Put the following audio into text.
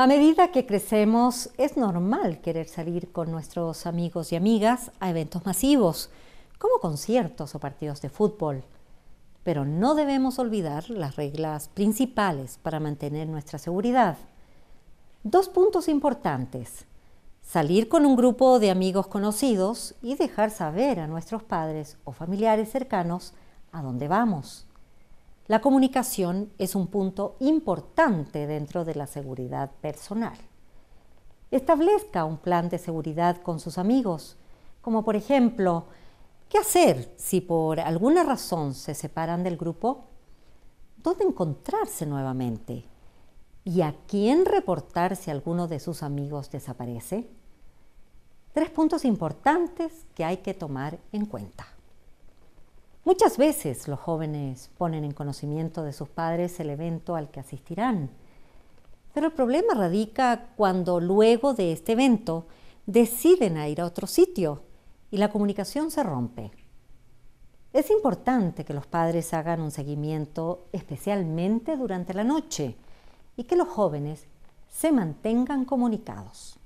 A medida que crecemos, es normal querer salir con nuestros amigos y amigas a eventos masivos, como conciertos o partidos de fútbol. Pero no debemos olvidar las reglas principales para mantener nuestra seguridad. Dos puntos importantes. Salir con un grupo de amigos conocidos y dejar saber a nuestros padres o familiares cercanos a dónde vamos. La comunicación es un punto importante dentro de la seguridad personal. Establezca un plan de seguridad con sus amigos, como por ejemplo, ¿qué hacer si por alguna razón se separan del grupo? ¿Dónde encontrarse nuevamente? ¿Y a quién reportar si alguno de sus amigos desaparece? Tres puntos importantes que hay que tomar en cuenta. Muchas veces los jóvenes ponen en conocimiento de sus padres el evento al que asistirán, pero el problema radica cuando luego de este evento deciden ir a otro sitio y la comunicación se rompe. Es importante que los padres hagan un seguimiento especialmente durante la noche y que los jóvenes se mantengan comunicados.